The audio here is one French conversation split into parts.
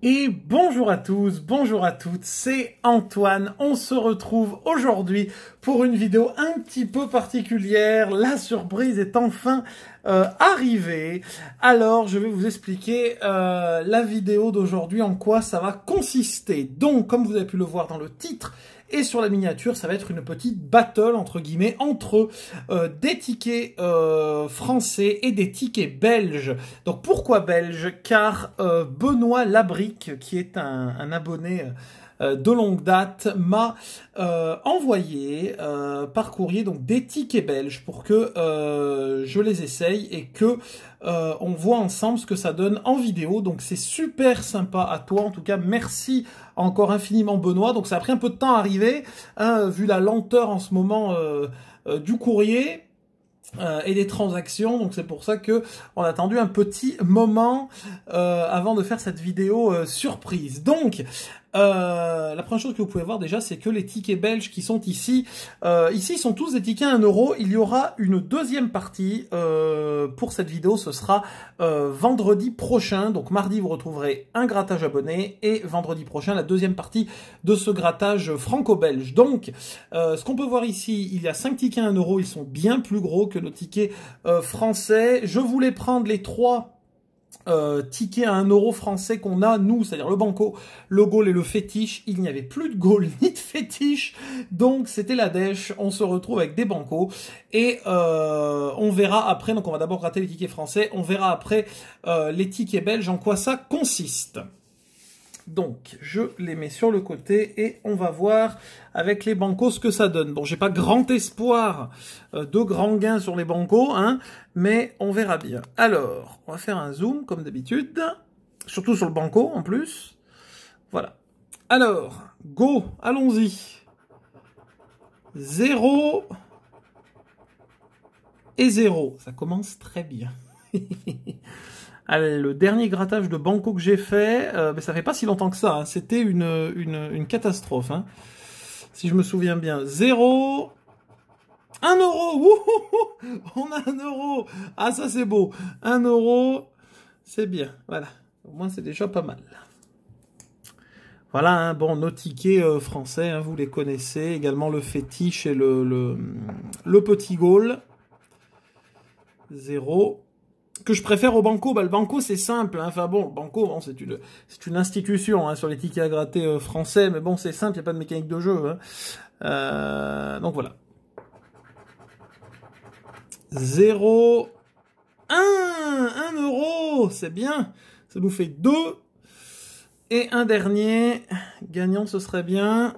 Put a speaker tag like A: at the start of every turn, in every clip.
A: Et bonjour à tous, bonjour à toutes, c'est Antoine. On se retrouve aujourd'hui pour une vidéo un petit peu particulière. La surprise est enfin euh, arrivée. Alors, je vais vous expliquer euh, la vidéo d'aujourd'hui, en quoi ça va consister. Donc, comme vous avez pu le voir dans le titre, et sur la miniature, ça va être une petite battle entre guillemets entre euh, des tickets euh, français et des tickets belges. Donc pourquoi belges Car euh, Benoît Labrique, qui est un abonné euh, de longue date m'a euh, envoyé euh, par courrier donc des tickets belges pour que je les essaye et que on voit ensemble ce que ça donne en vidéo. Donc c'est super sympa à toi en tout cas. Merci encore infiniment Benoît. Donc ça a pris un peu de temps à arriver hein, vu la lenteur en ce moment du courrier. et des transactions. Donc c'est pour ça que on a attendu un petit moment avant de faire cette vidéo surprise. Donc euh, la première chose que vous pouvez voir déjà, c'est que les tickets belges qui sont ici, euh, ici, sont tous des tickets à 1 euro. Il y aura une deuxième partie euh, pour cette vidéo. Ce sera vendredi prochain. Donc mardi, vous retrouverez un grattage abonné et vendredi prochain, la deuxième partie de ce grattage franco-belge. Donc, ce qu'on peut voir ici, il y a 5 tickets à 1 euro. Ils sont bien plus gros que nos tickets français. Je voulais prendre les 3 euh, ticket à un euro français qu'on a, nous, c'est-à-dire le banco, le goal et le fétiche. Il n'y avait plus de goal ni de fétiche, donc c'était la dèche. On se retrouve avec des bancos et euh, on verra après, donc on va d'abord rater les tickets français, on verra après euh, les tickets belges en quoi ça consiste. Donc, je les mets sur le côté et on va voir avec les bancos ce que ça donne. Bon, j'ai pas grand espoir euh, de grands gains sur les bancos, hein, mais on verra bien. Alors, on va faire un zoom comme d'habitude, surtout sur le banco en plus. Voilà. Alors, go, allons-y. Zéro et zéro. ça commence très bien. Ah, le dernier grattage de Banco que j'ai fait, euh, ben, ça fait pas si longtemps que ça. Hein. C'était une, une, catastrophe. Hein. Si je me souviens bien. Zéro. Un euro. On a un euro. Ah, ça, c'est beau. Un euro. C'est bien. Voilà. Au moins, c'est déjà pas mal. Voilà, un hein, bon, nos tickets euh, français, vous les connaissez. Également le fétiche et le, le, le petit goal. Zéro que je préfère au banco, bah, le banco c'est simple. Hein. Enfin bon, le banco, c'est une une institution hein, sur les tickets à gratter euh, français, mais bon c'est simple, il n'y a pas de mécanique de jeu. Hein. Euh, donc voilà. 0 1 1 euro, c'est bien. Ça nous fait 2 et un dernier gagnant, ce serait bien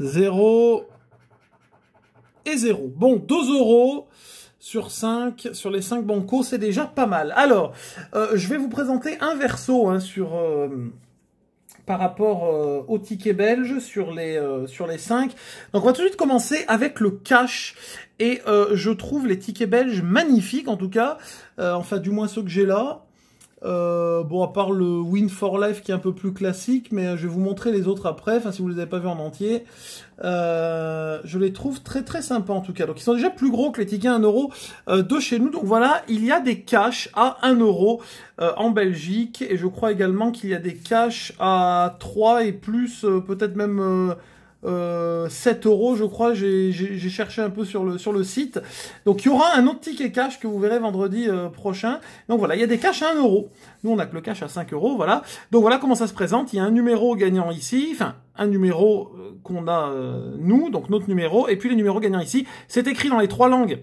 A: 0 et 0. Bon, 2 euros sur 5, sur les 5 bancos, c'est déjà pas mal. Alors, euh, je vais vous présenter un verso hein, sur, euh, par rapport aux euh, au ticket belge sur les, sur les 5. Donc on va tout de suite commencer avec le cash. Et je trouve les tickets belges magnifiques en tout cas, enfin du moins ceux que j'ai là. Euh, bon, à part le Win for Life qui est un peu plus classique, mais euh, je vais vous montrer les autres après, enfin si vous les avez pas vus en entier. Euh, je les trouve très très sympas en tout cas. Donc ils sont déjà plus gros que les tickets à 1€ de chez nous. Donc voilà, il y a des caches à 1€ euro en Belgique et je crois également qu'il y a des caches à 3 et plus, peut-être même euh, 7 euros, je crois. J'ai cherché un peu sur le, sur le site. Donc il y aura un autre ticket cash que vous verrez vendredi euh, prochain. Donc voilà, il y a des cash à 1 euro. Nous, on n'a que le cash à 5 euros, voilà. Donc voilà comment ça se présente. Il y a un numéro gagnant ici, enfin un numéro euh, qu'on a euh, nous, donc notre numéro, et puis les numéros gagnants ici. C'est écrit dans les trois langues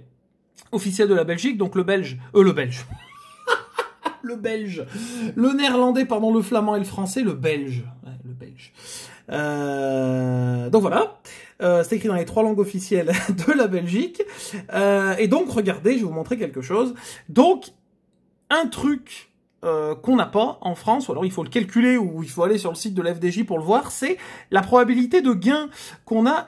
A: officielles de la Belgique, donc le belge, euh le belge. le belge, le néerlandais, pardon, le flamand et le français, le belge, le belge. Euh, donc voilà, euh, c'est écrit dans les trois langues officielles de la Belgique. Euh, et donc regardez, je vais vous montrer quelque chose. Donc un truc qu'on n'a pas en France, ou alors il faut le calculer, ou il faut aller sur le site de l'FDJ pour le voir, c'est la probabilité de gain qu'on a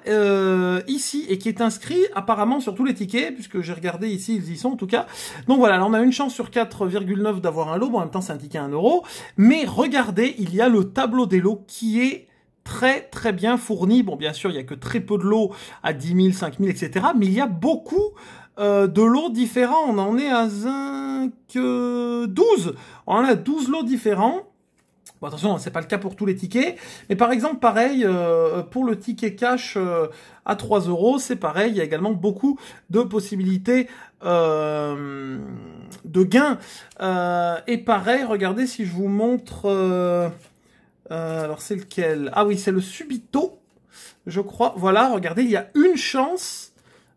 A: ici, et qui est inscrit apparemment sur tous les tickets, puisque j'ai regardé ici, ils y sont en tout cas. Donc voilà, on a une chance sur 4,9 d'avoir un lot, bon, en même temps c'est un ticket à 1 euro, mais regardez, il y a le tableau des lots qui est très très bien fourni. Bon, bien sûr, il n'y a que très peu de lots à 10 000, 5 000, etc. Mais il y a beaucoup euh, de lots différents. On en est à 5, euh, 12. On en a 12 lots différents. Bon, attention, hein, c'est pas le cas pour tous les tickets. Mais par exemple, pareil, euh, pour le ticket cash euh, à 3 euros, c'est pareil. Il y a également beaucoup de possibilités de gains. et pareil, regardez si je vous montre... Euh, alors c'est lequel Ah oui, c'est le Subito, je crois. Voilà, regardez, il y a une chance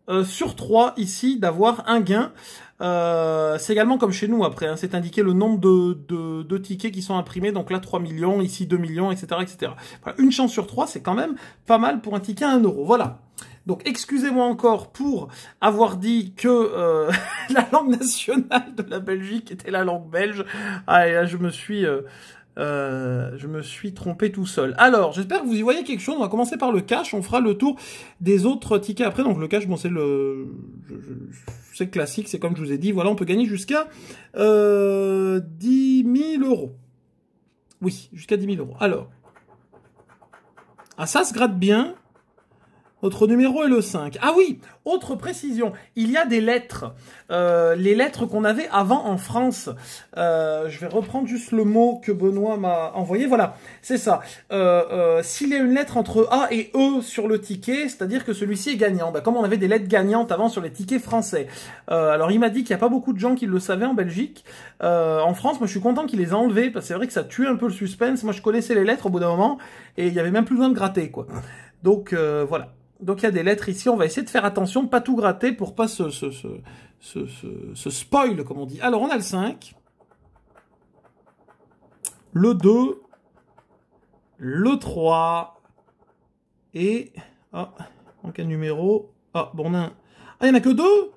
A: euh, sur trois ici d'avoir un gain. Euh, c'est également comme chez nous après, hein. c'est indiqué le nombre de, de, de, tickets qui sont imprimés, donc là 3 millions, ici 2 millions, etc. etc. une chance sur 3, c'est quand même pas mal pour un ticket à 1 euro. Voilà. Donc excusez-moi encore pour avoir dit que la langue nationale de la Belgique était la langue belge. Ah, là je me suis... Euh, je me suis trompé tout seul. Alors, j'espère que vous y voyez quelque chose. On va commencer par le cash. On fera le tour des autres tickets après. Donc le cash, bon, c'est le, c'est classique. C'est comme je vous ai dit. Voilà, on peut gagner jusqu'à euh, 10 000 euros. Oui, jusqu'à 10 000 euros. Alors, ah, ça se gratte bien. Votre numéro est le 5. Ah oui, autre précision, il y a des lettres. Euh, les lettres qu'on avait avant en France. Euh, je vais reprendre juste le mot que Benoît m'a envoyé. Voilà, c'est ça. Euh, s'il y a une lettre entre A et E sur le ticket, c'est-à-dire que celui-ci est gagnant. Ben, comme on avait des lettres gagnantes avant sur les tickets français. alors il m'a dit qu'il n'y a pas beaucoup de gens qui le savaient en Belgique. en France, moi je suis content qu'il les ait enlevées. parce que c'est vrai que ça tue un peu le suspense. Moi je connaissais les lettres au bout d'un moment, et il y avait même plus besoin de gratter, quoi. Donc voilà. Donc il y a des lettres ici, on va essayer de faire attention, pas tout gratter pour pas se, se, spoil, comme on dit. Alors on a le 5, le 2, le 3, et... Oh, manque un numéro. Ah, bon, on a Ah, il n'y en a que deux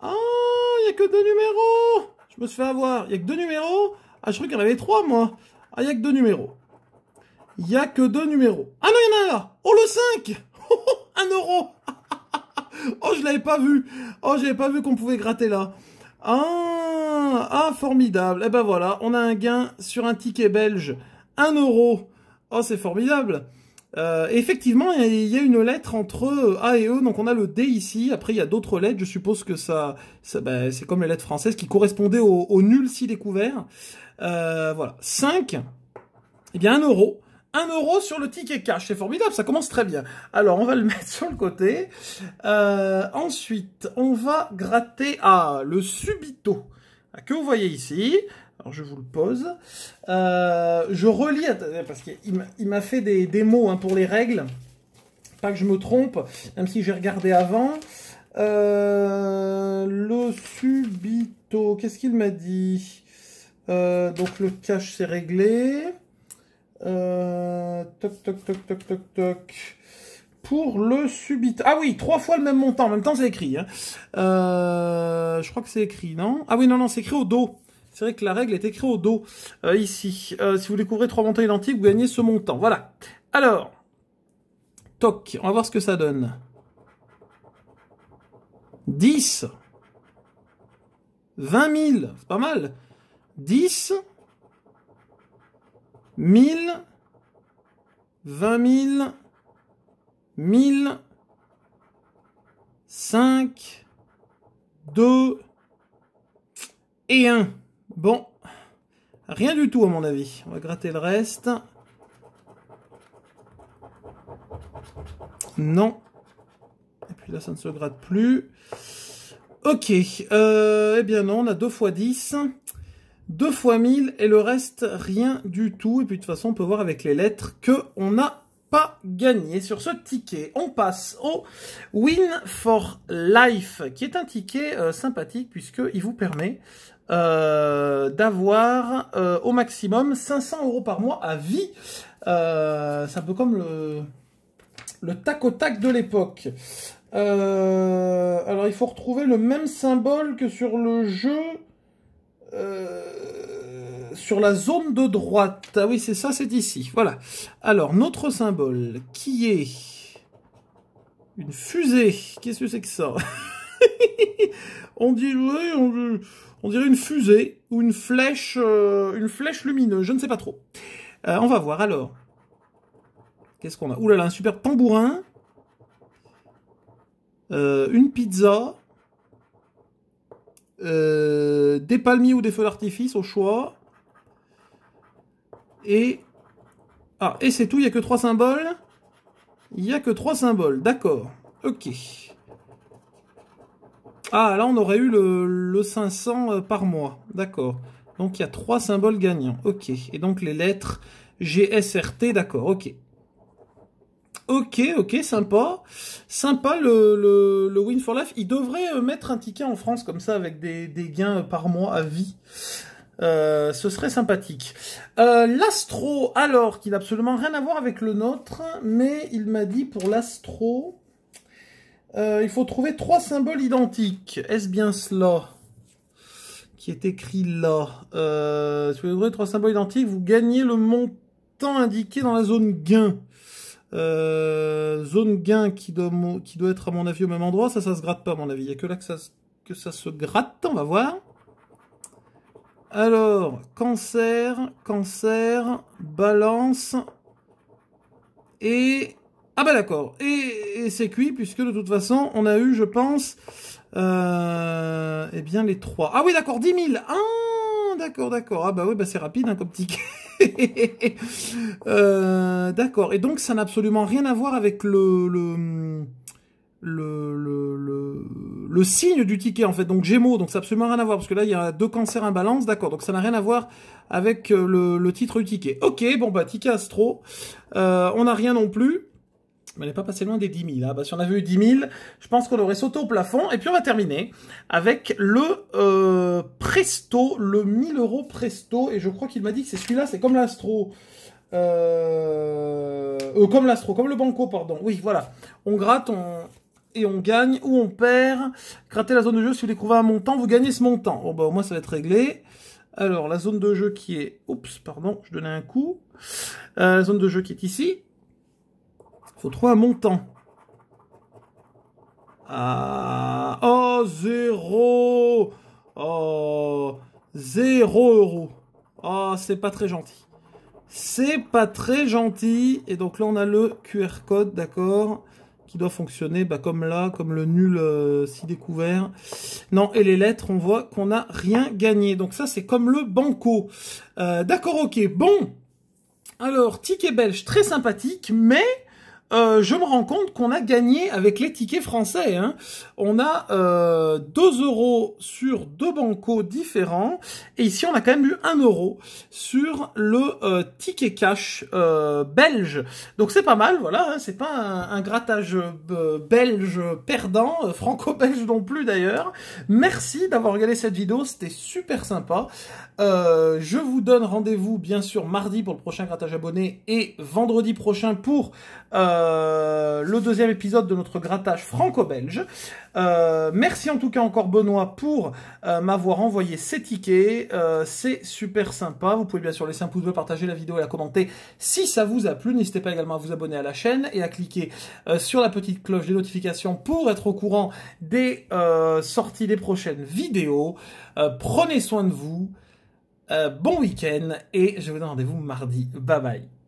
A: Ah, il n'y a que deux numéros Je me suis fait avoir. Il n'y a que deux numéros Ah, je croyais qu'il y en avait trois, moi. Ah, il n'y a que deux numéros. Il n'y a que deux numéros. Ah non, il y en a un là Oh, le 5 1 euro Oh, je l'avais pas vu Oh, j'avais pas vu qu'on pouvait gratter là ah, ah formidable Eh ben voilà, on a un gain sur un ticket belge. 1 euro Oh, c'est formidable euh, effectivement, il y a une lettre entre A et E, donc on a le D ici. Après, il y a d'autres lettres. Je suppose que ça, ça ben, c'est comme les lettres françaises qui correspondaient au, au nul si découvert. Euh, voilà. 5, eh bien 1 euro. 1 euro sur le ticket cash. C'est formidable, ça commence très bien. Alors, on va le mettre sur le côté. Euh, ensuite, on va gratter à le subito ah, que vous voyez ici. Alors, je vous le pose. Euh, je relis, parce qu'il m'a fait des, mots hein, pour les règles. Pas que je me trompe, même si j'ai regardé avant. Euh, le subito, qu'est-ce qu'il m'a dit Donc, le cash, c'est réglé. Euh, toc, toc, toc, toc, toc, toc. Pour le subit. Ah oui, trois fois le même montant. En même temps, c'est écrit. Hein. Euh, je crois que c'est écrit, non Ah oui, non, non, c'est écrit au dos. C'est vrai que la règle est écrite au dos, euh, ici. si vous découvrez trois montants identiques, vous gagnez ce montant. Voilà. Alors, toc, on va voir ce que ça donne. 10. 20 000, c'est pas mal. 10, 1000, 20 000, 1000, 5, 2 et 1. Bon, rien du tout à mon avis. On va gratter le reste. Non. Et puis là, ça ne se gratte plus. Ok. Euh, eh bien non, on a 2 fois 10. 2 fois 1000 et le reste rien du tout. Et puis de toute façon, on peut voir avec les lettres qu'on n'a pas gagné sur ce ticket. On passe au Win for Life, qui est un ticket euh, sympathique puisqu'il vous permet euh, d'avoir euh, au maximum 500 euros par mois à vie. C'est un peu comme le, le tac au tac de l'époque. alors il faut retrouver le même symbole que sur le jeu. Euh, sur la zone de droite. Ah oui, c'est ça, c'est ici. Voilà. Alors, notre symbole, qui est une fusée. Qu'est-ce que c'est que ça on, dit, on, dirait une fusée ou une flèche, euh, une flèche lumineuse, je ne sais pas trop. Euh, on va voir alors. Qu'est-ce qu'on a Ouh là là, un super tambourin. une pizza. Euh, des palmiers ou des feux d'artifice au choix. Et... Ah, et c'est tout, il n'y a que trois symboles Il n'y a que trois symboles, d'accord. Ok. Ah, là on aurait eu le, le 500 euh, par mois, d'accord. Donc il y a trois symboles gagnants, ok. Et donc les lettres GSRT, d'accord, ok. Ok, ok, sympa. Sympa le, le, le, Win for Life. Il devrait euh, mettre un ticket en France comme ça avec des, gains par mois à vie. Euh, ce serait sympathique. Euh, l'astro, alors, qu'il n'a absolument rien à voir avec le nôtre, mais il m'a dit pour l'astro, il faut trouver trois symboles identiques. Est-ce bien cela qui est écrit là Si vous trouvez trois symboles identiques, vous gagnez le montant indiqué dans la zone gain. Euh, zone gain qui doit, qui doit être à mon avis au même endroit, ça ça se gratte pas à mon avis, il n'y a que là que ça, se gratte, on va voir. Alors, cancer, cancer, balance, et... Ah bah d'accord, et, c'est cuit, puisque de toute façon, on a eu, je pense, euh, eh bien les trois. Ah oui d'accord, 10 000 Ah d'accord, d'accord, ah bah oui, bah c'est rapide hein, comme ticket Euh, d'accord. Et donc, ça n'a absolument rien à voir avec le le, le, le, le, signe du ticket, en fait. Donc, Gémeaux, donc ça n'a absolument rien à voir, parce que là, il y a deux cancers, un balance. D'accord. Donc, ça n'a rien à voir avec euh, le, titre du ticket. Ok, bon, bah, ticket astro. Euh, on n'a rien non plus. Mais elle n'est pas passé loin des 10 000. Hein. Bah, si on avait eu 10 000, je pense qu'on aurait sauté au plafond. Et puis on va terminer avec le euh, Presto, le 1000 euros Presto. Et je crois qu'il m'a dit que c'est celui-là, c'est comme l'Astro. Euh, euh, comme l'Astro, comme le Banco, pardon. Oui, voilà. On gratte, on... Et on gagne ou on perd. Grattez la zone de jeu. Si vous découvrez un montant, vous gagnez ce montant. Bon, bah, au moins, ça va être réglé. Alors, la zone de jeu qui est... Oups, pardon, je donnais un coup. Euh, la zone de jeu qui est ici faut trouver un montant. Ah, oh, zéro Oh, zéro euro. Oh, c'est pas très gentil. C'est pas très gentil. Et donc là, on a le QR code, d'accord qui doit fonctionner bah, comme là, comme le nul euh, si découvert. Non, et les lettres, on voit qu'on n'a rien gagné. Donc ça, c'est comme le banco. Euh, d'accord, ok, bon. Alors, ticket belge, très sympathique, mais euh, je me rends compte qu'on a gagné avec les tickets français. Hein. On a euh, 2 euros sur deux bancos différents. Et ici, on a quand même eu 1 euro sur le euh, ticket cash euh, belge. Donc c'est pas mal, voilà. Hein. C'est pas un, un grattage belge perdant, franco-belge non plus d'ailleurs. Merci d'avoir regardé cette vidéo, c'était super sympa. je vous donne rendez-vous bien sûr mardi pour le prochain grattage abonné et vendredi prochain pour... Euh, euh, le deuxième épisode de notre grattage franco-belge. Euh, merci en tout cas encore Benoît pour euh, m'avoir envoyé ces tickets. c'est super sympa. Vous pouvez bien sûr laisser un pouce bleu, partager la vidéo et la commenter si ça vous a plu. N'hésitez pas également à vous abonner à la chaîne et à cliquer sur la petite cloche des notifications pour être au courant des sorties des prochaines vidéos. prenez soin de vous. bon week-end et je vous donne rendez-vous mardi. Bye bye.